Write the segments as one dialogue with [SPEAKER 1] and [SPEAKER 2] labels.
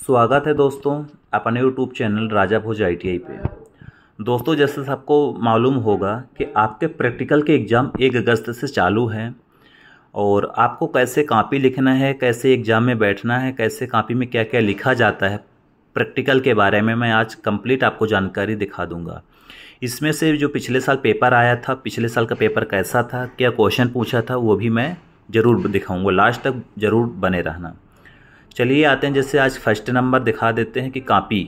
[SPEAKER 1] स्वागत है दोस्तों अपने यूट्यूब चैनल राजा भोज आई पे दोस्तों जैसे सबको मालूम होगा कि आपके प्रैक्टिकल के एग्ज़ाम एक अगस्त से चालू हैं और आपको कैसे कापी लिखना है कैसे एग्ज़ाम में बैठना है कैसे कापी में क्या क्या लिखा जाता है प्रैक्टिकल के बारे में मैं आज कंप्लीट आपको जानकारी दिखा दूंगा इसमें से जो पिछले साल पेपर आया था पिछले साल का पेपर कैसा था क्या क्वेश्चन पूछा था वो भी मैं ज़रूर दिखाऊंगा लास्ट तक ज़रूर बने रहना चलिए आते हैं जैसे आज फर्स्ट नंबर दिखा देते हैं कि कापी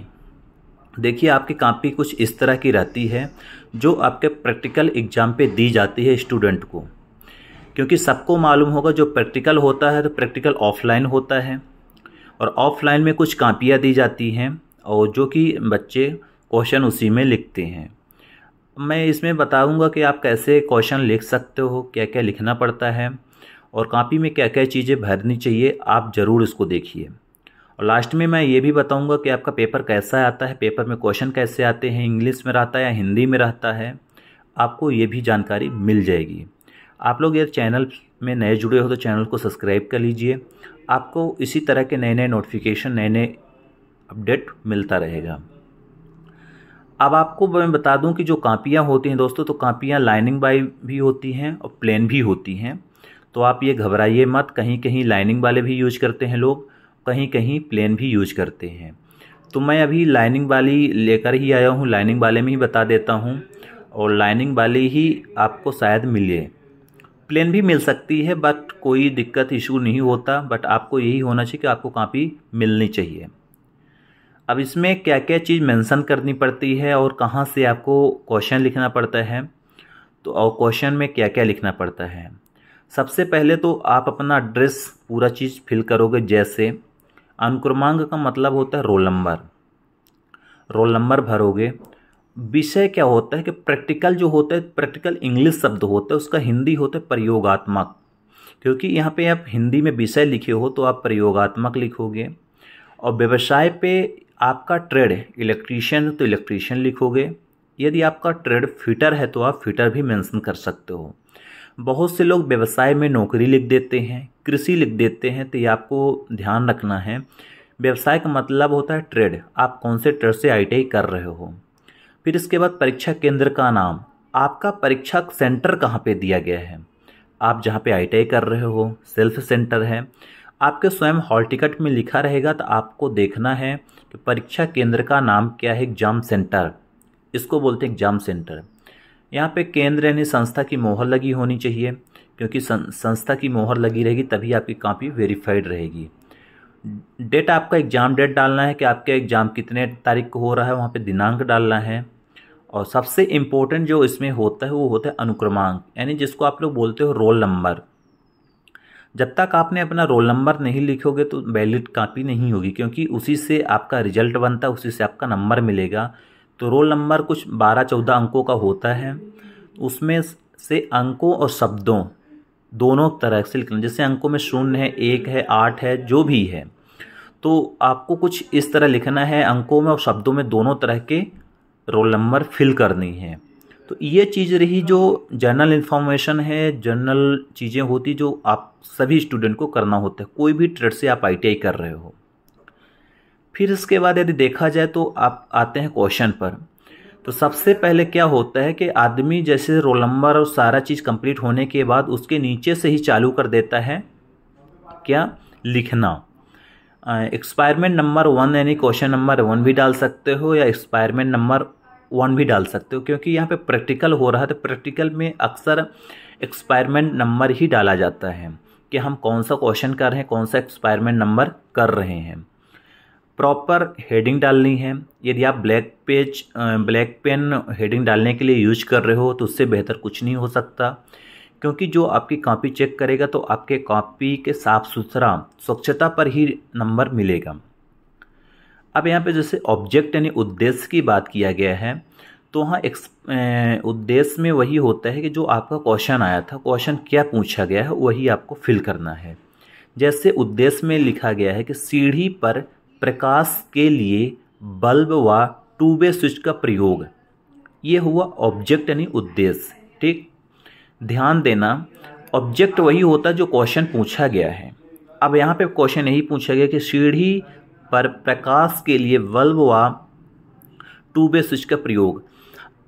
[SPEAKER 1] देखिए आपकी कापी कुछ इस तरह की रहती है जो आपके प्रैक्टिकल एग्ज़ाम पे दी जाती है स्टूडेंट को क्योंकि सबको मालूम होगा जो प्रैक्टिकल होता है तो प्रैक्टिकल ऑफलाइन होता है और ऑफलाइन में कुछ कापियाँ दी जाती हैं और जो कि बच्चे क्वेश्चन उसी में लिखते हैं मैं इसमें बताऊंगा कि आप कैसे क्वेश्चन लिख सकते हो क्या क्या लिखना पड़ता है और कापी में क्या क्या चीज़ें भरनी चाहिए आप ज़रूर इसको देखिए और लास्ट में मैं ये भी बताऊंगा कि आपका पेपर कैसा आता है पेपर में क्वेश्चन कैसे आते हैं इंग्लिश में रहता है या हिंदी में रहता है आपको ये भी जानकारी मिल जाएगी आप लोग यदि चैनल में नए जुड़े हो तो चैनल को सब्सक्राइब कर लीजिए आपको इसी तरह के नए नए नोटिफिकेशन नए नए अपडेट मिलता रहेगा अब आपको मैं बता दूं कि जो कापियाँ होती हैं दोस्तों तो कापियाँ लाइनिंग बाई भी होती हैं और प्लेन भी होती हैं तो आप ये घबराइए मत कहीं कहीं लाइनिंग वाले भी यूज करते हैं लोग कहीं कहीं प्लेन भी यूज करते हैं तो मैं अभी लाइनिंग वाली लेकर ही आया हूँ लाइनिंग वाले में ही बता देता हूँ और लाइनिंग वाली ही आपको शायद मिले प्लेन भी मिल सकती है बट कोई दिक्कत इशू नहीं होता बट आपको यही होना चाहिए कि आपको कापी मिलनी चाहिए अब इसमें क्या क्या चीज़ मेंशन करनी पड़ती है और कहाँ से आपको क्वेश्चन लिखना पड़ता है तो और क्वेश्चन में क्या क्या लिखना पड़ता है सबसे पहले तो आप अपना एड्रेस पूरा चीज़ फिल करोगे जैसे अनुक्रमांक का मतलब होता है रोल नंबर रोल नंबर भरोगे विषय क्या होता है कि प्रैक्टिकल जो होता है प्रैक्टिकल इंग्लिश शब्द होता है उसका हिंदी होता है प्रयोगात्मक क्योंकि यहाँ पे आप हिंदी में विषय लिखे हो तो आप प्रयोगात्मक लिखोगे और व्यवसाय पे आपका ट्रेड इलेक्ट्रीशियन तो इलेक्ट्रीशियन लिखोगे यदि आपका ट्रेड फिटर है तो आप फिटर भी मेंशन कर सकते हो बहुत से लोग व्यवसाय में नौकरी लिख देते हैं कृषि लिख देते हैं तो ये आपको ध्यान रखना है व्यवसाय का मतलब होता है ट्रेड आप कौन से ट्रेड से आई कर रहे हो फिर इसके बाद परीक्षा केंद्र का नाम आपका परीक्षा सेंटर कहाँ पे दिया गया है आप जहाँ पे आई कर रहे हो सेल्फ सेंटर है आपके स्वयं हॉल टिकट में लिखा रहेगा तो आपको देखना है कि परीक्षा केंद्र का नाम क्या है एग्जाम सेंटर इसको बोलते हैं एग्जाम सेंटर यहाँ पे केंद्र यानी संस्था की मोहर लगी होनी चाहिए क्योंकि संस्था की मोहर लगी रहेगी तभी आपकी कापी वेरीफाइड रहेगी डेट आपका एग्ज़ाम डेट डालना है कि आपके एग्ज़ाम कितने तारीख को हो रहा है वहाँ पे दिनांक डालना है और सबसे इम्पोर्टेंट जो इसमें होता है वो होता है अनुक्रमांक यानी जिसको आप लोग बोलते हो रोल नंबर जब तक आपने अपना रोल नंबर नहीं लिखोगे तो वैलिड कापी नहीं होगी क्योंकि उसी से आपका रिजल्ट बनता है उसी से आपका नंबर मिलेगा तो रोल नंबर कुछ बारह चौदह अंकों का होता है उसमें से अंकों और शब्दों दोनों तरह से लिखना जैसे अंकों में शून्य है एक है आठ है जो भी है तो आपको कुछ इस तरह लिखना है अंकों में और शब्दों में दोनों तरह के रोल नंबर फिल करनी है तो ये चीज़ रही जो जनरल इन्फॉर्मेशन है जनरल चीज़ें होती जो आप सभी स्टूडेंट को करना होता है कोई भी ट्रेड से आप आई कर रहे हो फिर इसके बाद यदि देखा जाए तो आप आते हैं क्वेश्चन पर तो सबसे पहले क्या होता है कि आदमी जैसे रोल नंबर और सारा चीज़ कंप्लीट होने के बाद उसके नीचे से ही चालू कर देता है क्या लिखना एक्सपायरमेंट नंबर वन यानी क्वेश्चन नंबर वन भी डाल सकते हो या एक्सपायरमेंट नंबर वन भी डाल सकते हो क्योंकि यहाँ पे प्रैक्टिकल हो रहा है तो प्रैक्टिकल में अक्सर एक्सपायरमेंट नंबर ही डाला जाता है कि हम कौन सा क्वेश्चन कर रहे हैं कौन सा एक्सपायरमेंट नंबर कर रहे हैं प्रॉपर हेडिंग डालनी है यदि आप black page black pen heading डालने के लिए यूज कर रहे हो तो उससे बेहतर कुछ नहीं हो सकता क्योंकि जो आपकी कॉपी चेक करेगा तो आपके कॉपी के साफ़ सुथरा स्वच्छता पर ही नंबर मिलेगा अब यहाँ पे जैसे ऑब्जेक्ट यानी उद्देश्य की बात किया गया है तो वहाँ एक्स उद्देश्य में वही होता है कि जो आपका क्वेश्चन आया था क्वेश्चन क्या पूछा गया है वही आपको फिल करना है जैसे उद्देश्य में लिखा गया है कि सीढ़ी पर प्रकाश के लिए बल्ब व टूबे स्विच का प्रयोग ये हुआ ऑब्जेक्ट यानी उद्देश्य ठीक ध्यान देना ऑब्जेक्ट वही होता जो क्वेश्चन पूछा गया है अब यहाँ पे क्वेश्चन यही पूछा गया कि सीढ़ी पर प्रकाश के लिए बल्ब व टूबे स्विच का प्रयोग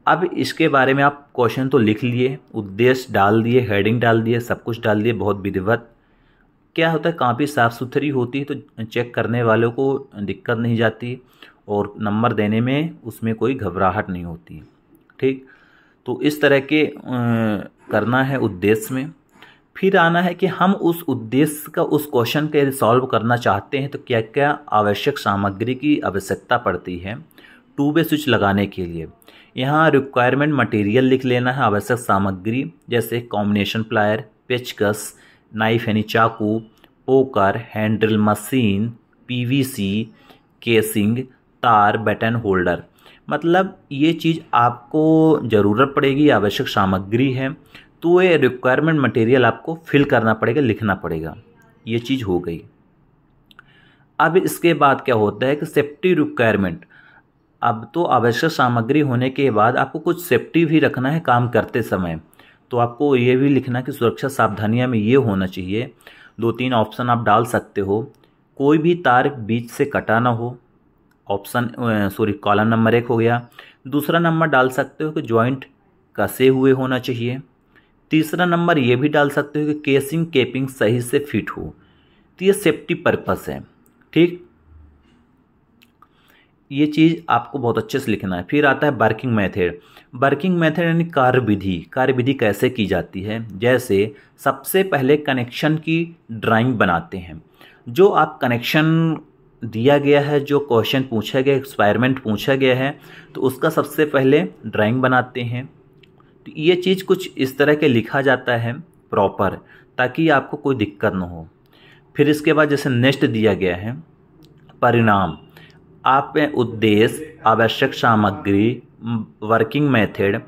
[SPEAKER 1] अब इसके बारे में आप क्वेश्चन तो लिख लिए उद्देश्य डाल दिए हेडिंग डाल दिए सब कुछ डाल दिए बहुत विधिवत क्या होता है काफ़ी साफ़ सुथरी होती है तो चेक करने वालों को दिक्कत नहीं जाती और नंबर देने में उसमें कोई घबराहट नहीं होती ठीक तो इस तरह के करना है उद्देश्य में फिर आना है कि हम उस उद्देश्य का उस क्वेश्चन के सॉल्व करना चाहते हैं तो क्या क्या आवश्यक सामग्री की आवश्यकता पड़ती है टू वे स्विच लगाने के लिए यहाँ रिक्वायरमेंट मटेरियल लिख लेना है आवश्यक सामग्री जैसे कॉम्बिनेशन प्लायर पेचकस नाइफ यानी चाकू poker handle machine PVC casing तार बटन होल्डर मतलब ये चीज़ आपको ज़रूरत पड़ेगी आवश्यक सामग्री है तो ये रिक्वायरमेंट मटेरियल आपको फिल करना पड़ेगा लिखना पड़ेगा ये चीज़ हो गई अब इसके बाद क्या होता है कि सेफ्टी रिक्वायरमेंट अब तो आवश्यक सामग्री होने के बाद आपको कुछ सेफ्टी भी रखना है काम करते समय तो आपको ये भी लिखना कि सुरक्षा सावधानियाँ में ये होना चाहिए दो तीन ऑप्शन आप डाल सकते हो कोई भी तार बीच से कटा ना हो ऑप्शन सॉरी कॉलम नंबर एक हो गया दूसरा नंबर डाल सकते हो कि जॉइंट कसे हुए होना चाहिए तीसरा नंबर ये भी डाल सकते हो कि केसिंग केपिंग सही से फिट हो तो ये सेफ्टी पर्पस है ठीक ये चीज़ आपको बहुत अच्छे से लिखना है फिर आता है वर्किंग मेथड वर्किंग मेथड यानी कार्य विधि कार्य विधि कैसे की जाती है जैसे सबसे पहले कनेक्शन की ड्राइंग बनाते हैं जो आप कनेक्शन दिया गया है जो क्वेश्चन पूछा गया एक्सपायरमेंट पूछा गया है तो उसका सबसे पहले ड्राइंग बनाते हैं तो ये चीज़ कुछ इस तरह के लिखा जाता है प्रॉपर ताकि आपको कोई दिक्कत ना हो फिर इसके बाद जैसे नेक्स्ट दिया गया है परिणाम आप में उद्देश्य आवश्यक सामग्री वर्किंग मेथड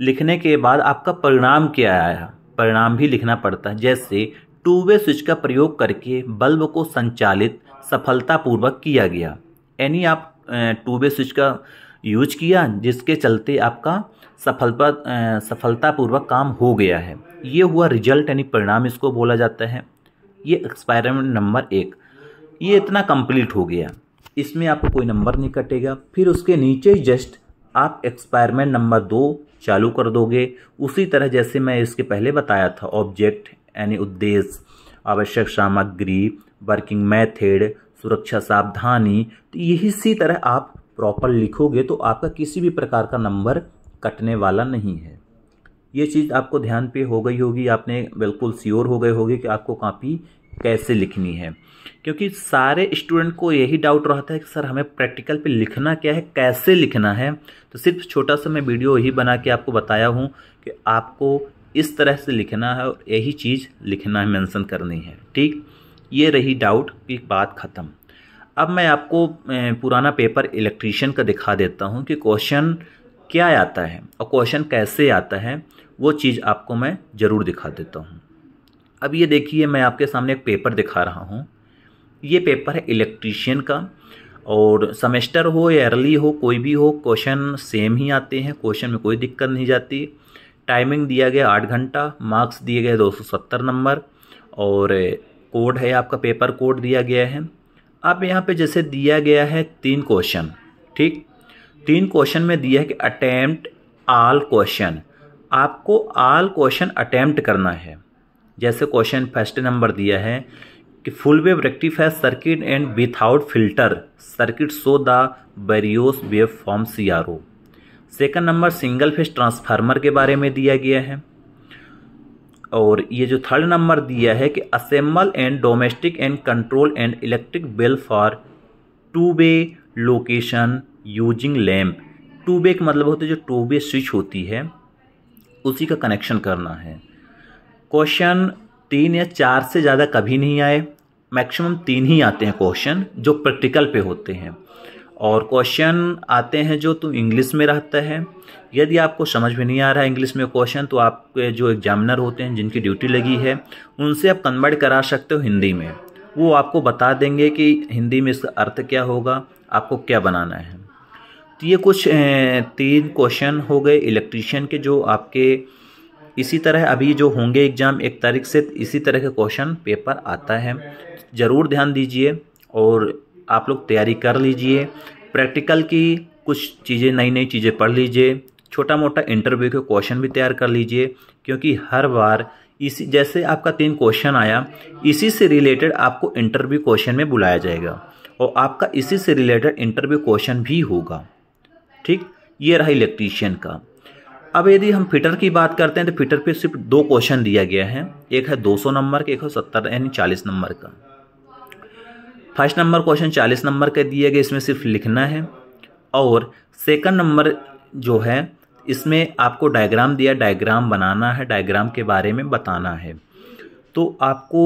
[SPEAKER 1] लिखने के बाद आपका परिणाम क्या आया परिणाम भी लिखना पड़ता है जैसे टू वे स्विच का प्रयोग करके बल्ब को संचालित सफलतापूर्वक किया गया यानी आप टू वे स्विच का यूज किया जिसके चलते आपका सफलता सफलतापूर्वक काम हो गया है ये हुआ रिजल्ट यानी परिणाम इसको बोला जाता है ये एक्सपायरमेंट नंबर एक ये इतना कंप्लीट हो गया इसमें आपको कोई नंबर नहीं कटेगा फिर उसके नीचे जस्ट आप एक्सपायरमेंट नंबर दो चालू कर दोगे उसी तरह जैसे मैं इसके पहले बताया था ऑब्जेक्ट यानी उद्देश्य आवश्यक सामग्री वर्किंग मेथड सुरक्षा सावधानी तो यही इसी तरह आप प्रॉपर लिखोगे तो आपका किसी भी प्रकार का नंबर कटने वाला नहीं है ये चीज़ आपको ध्यान पे हो गई होगी आपने बिल्कुल श्योर हो गए होगी कि आपको कापी कैसे लिखनी है क्योंकि सारे स्टूडेंट को यही डाउट रहता है कि सर हमें प्रैक्टिकल पे लिखना क्या है कैसे लिखना है तो सिर्फ छोटा सा मैं वीडियो ही बना के आपको बताया हूँ कि आपको इस तरह से लिखना है और यही चीज़ लिखना है मेंशन करनी है ठीक ये रही डाउट की बात ख़त्म अब मैं आपको पुराना पेपर इलेक्ट्रीशियन का दिखा देता हूँ कि क्वेश्चन क्या आता है और क्वेश्चन कैसे आता है वो चीज़ आपको मैं ज़रूर दिखा देता हूँ अब ये देखिए मैं आपके सामने एक पेपर दिखा रहा हूँ ये पेपर है इलेक्ट्रीशियन का और सेमेस्टर हो या अर्ली हो कोई भी हो क्वेश्चन सेम ही आते हैं क्वेश्चन में कोई दिक्कत नहीं जाती टाइमिंग दिया गया आठ घंटा मार्क्स दिए गए दो सौ सत्तर नंबर और कोड है आपका पेपर कोड दिया गया है अब यहाँ पे जैसे दिया गया है तीन क्वेश्चन ठीक तीन क्वेश्चन में दिया है कि अटैम्प्ट आल क्वेश्चन आपको आल क्वेश्चन अटैम्प्ट करना है जैसे क्वेश्चन फर्स्ट नंबर दिया है कि full wave rectifier circuit and without filter circuit so the various waveform C R O second number single phase transformer के बारे में दिया गया है और ये जो थर्ड नंबर दिया है कि assemble and domestic and control and electric bell for two way location using lamp two way का मतलब होता है जो टू वे स्विच होती है उसी का कनेक्शन करना है क्वेश्चन तीन या चार से ज़्यादा कभी नहीं आए मैक्सिमम तीन ही आते हैं क्वेश्चन जो प्रैक्टिकल पे होते हैं और क्वेश्चन आते हैं जो तुम तो इंग्लिश में रहता है यदि आपको समझ में नहीं आ रहा है इंग्लिश में क्वेश्चन तो आपके जो एग्जामिनर होते हैं जिनकी ड्यूटी लगी है उनसे आप कन्वर्ट करा सकते हो हिंदी में वो आपको बता देंगे कि हिंदी में इसका अर्थ क्या होगा आपको क्या बनाना है तो ये कुछ तीन क्वेश्चन हो गए इलेक्ट्रीशियन के जो आपके इसी तरह अभी जो होंगे एग्ज़ाम एक तारीख से इसी तरह के क्वेश्चन पेपर आता है ज़रूर ध्यान दीजिए और आप लोग तैयारी कर लीजिए प्रैक्टिकल की कुछ चीज़ें नई नई चीज़ें पढ़ लीजिए छोटा मोटा इंटरव्यू के क्वेश्चन भी तैयार कर लीजिए क्योंकि हर बार इसी जैसे आपका तीन क्वेश्चन आया इसी से रिलेटेड आपको इंटरव्यू क्वेश्चन में बुलाया जाएगा और आपका इसी से रिलेटेड इंटरव्यू क्वेश्चन भी होगा ठीक ये रहा इलेक्ट्रीशियन का अब यदि हम फिटर की बात करते हैं तो फिटर पे सिर्फ दो क्वेश्चन दिया गया है एक है 200 नंबर का एक है सत्तर यानी 40 नंबर का फर्स्ट नंबर क्वेश्चन 40 नंबर का दिया गया इसमें सिर्फ लिखना है और सेकंड नंबर जो है इसमें आपको डायग्राम दिया डायग्राम बनाना है डायग्राम के बारे में बताना है तो आपको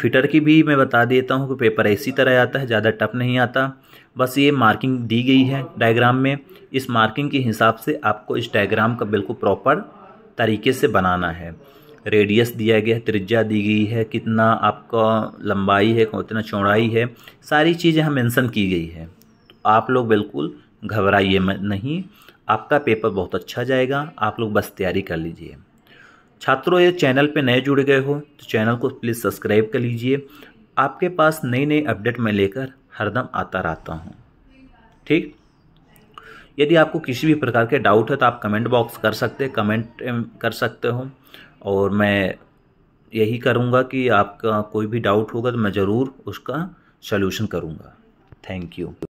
[SPEAKER 1] फिटर की भी मैं बता देता हूँ कि पेपर इसी तरह आता है ज़्यादा टफ नहीं आता बस ये मार्किंग दी गई है डायग्राम में इस मार्किंग के हिसाब से आपको इस डायग्राम का बिल्कुल प्रॉपर तरीके से बनाना है रेडियस दिया गया है त्रिज्या दी गई है कितना आपका लंबाई है कितना चौड़ाई है सारी चीज़ें यहाँ मेंशन की गई है तो आप लोग बिल्कुल घबराइए नहीं आपका पेपर बहुत अच्छा जाएगा आप लोग बस तैयारी कर लीजिए छात्रों ये चैनल पे नए जुड़ गए हो तो चैनल को प्लीज़ सब्सक्राइब कर लीजिए आपके पास नई नई अपडेट मैं लेकर हरदम आता रहता हूँ ठीक यदि आपको किसी भी प्रकार के डाउट है तो आप कमेंट बॉक्स कर सकते कमेंट कर सकते हो और मैं यही करूँगा कि आपका कोई भी डाउट होगा तो मैं ज़रूर उसका सलूशन करूँगा थैंक यू